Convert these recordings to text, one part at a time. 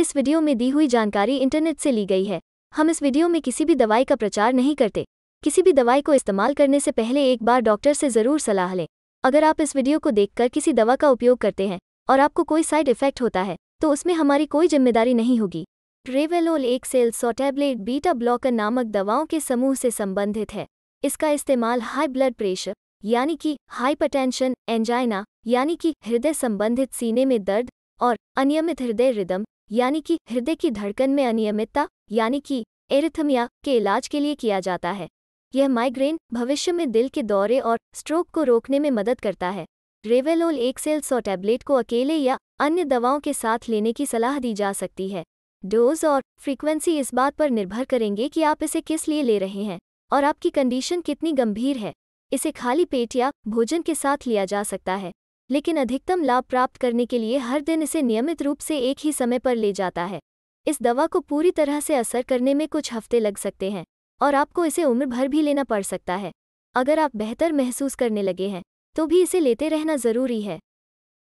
इस वीडियो में दी हुई जानकारी इंटरनेट से ली गई है हम इस वीडियो में किसी भी दवाई का प्रचार नहीं करते किसी भी दवाई को इस्तेमाल करने से पहले एक बार डॉक्टर से ज़रूर सलाह लें अगर आप इस वीडियो को देखकर किसी दवा का उपयोग करते हैं और आपको कोई साइड इफेक्ट होता है तो उसमें हमारी कोई जिम्मेदारी नहीं होगी रेवेलोल एक सेल सोटैबलेट टैबलेट बीटा ब्लॉकर नामक दवाओं के समूह से संबंधित है इसका इस्तेमाल हाई ब्लड प्रेशर यानी कि हाइपरटेंशन एंजाइना यानी कि हृदय संबंधित सीने में दर्द और अनियमित हृदय रिदम यानी कि हृदय की धड़कन में अनियमितता यानी कि एरिथमिया के इलाज के लिए किया जाता है यह माइग्रेन भविष्य में दिल के दौरे और स्ट्रोक को रोकने में मदद करता है रेवेलोल एक सेल सौ टैबलेट को अकेले या अन्य दवाओं के साथ लेने की सलाह दी जा सकती है डोज और फ्रीक्वेंसी इस बात पर निर्भर करेंगे कि आप इसे किस लिए ले रहे हैं और आपकी कंडीशन कितनी गंभीर है इसे खाली पेट या भोजन के साथ लिया जा सकता है लेकिन अधिकतम लाभ प्राप्त करने के लिए हर दिन इसे नियमित रूप से एक ही समय पर ले जाता है इस दवा को पूरी तरह से असर करने में कुछ हफ्ते लग सकते हैं और आपको इसे उम्र भर भी लेना पड़ सकता है अगर आप बेहतर महसूस करने लगे हैं तो भी इसे लेते रहना ज़रूरी है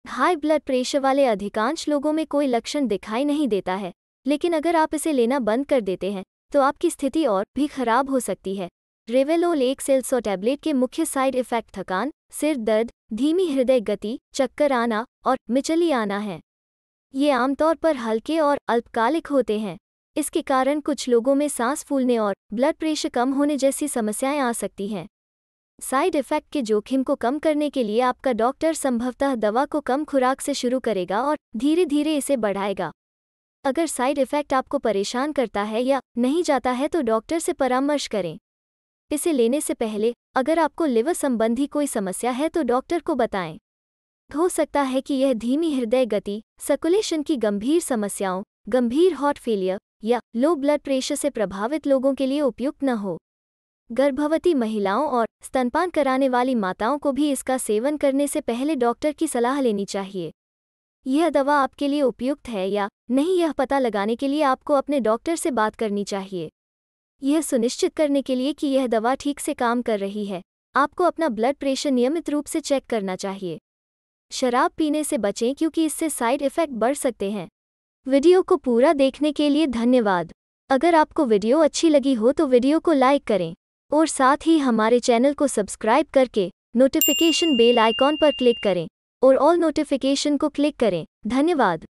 हाई ब्लड प्रेशर वाले अधिकांश लोगों में कोई लक्षण दिखाई नहीं देता है लेकिन अगर आप इसे लेना बंद कर देते हैं तो आपकी स्थिति और भी खराब हो सकती है रेवेलोल एक सेल्सो टैबलेट के मुख्य साइड इफेक्ट थकान सिर दर्द धीमी हृदय गति चक्कर आना और मिचली आना है ये आमतौर पर हल्के और अल्पकालिक होते हैं इसके कारण कुछ लोगों में सांस फूलने और ब्लड प्रेशर कम होने जैसी समस्याएं आ सकती हैं साइड इफेक्ट के जोखिम को कम करने के लिए आपका डॉक्टर संभवतः दवा को कम खुराक से शुरू करेगा और धीरे धीरे इसे बढ़ाएगा अगर साइड इफेक्ट आपको परेशान करता है या नहीं जाता है तो डॉक्टर से परामर्श करें इसे लेने से पहले अगर आपको लिवर संबंधी कोई समस्या है तो डॉक्टर को बताएं हो सकता है कि यह धीमी हृदय गति सर्कुलेशन की गंभीर समस्याओं गंभीर हॉट फेलियर या लो ब्लड प्रेशर से प्रभावित लोगों के लिए उपयुक्त न हो गर्भवती महिलाओं और स्तनपान कराने वाली माताओं को भी इसका सेवन करने से पहले डॉक्टर की सलाह लेनी चाहिए यह दवा आपके लिए उपयुक्त है या नहीं यह पता लगाने के लिए आपको अपने डॉक्टर से बात करनी चाहिए यह सुनिश्चित करने के लिए कि यह दवा ठीक से काम कर रही है आपको अपना ब्लड प्रेशर नियमित रूप से चेक करना चाहिए शराब पीने से बचें क्योंकि इससे साइड इफ़ेक्ट बढ़ सकते हैं वीडियो को पूरा देखने के लिए धन्यवाद अगर आपको वीडियो अच्छी लगी हो तो वीडियो को लाइक करें और साथ ही हमारे चैनल को सब्सक्राइब करके नोटिफिकेशन बेल आइकॉन पर क्लिक करें और ऑल नोटिफिकेशन को क्लिक करें धन्यवाद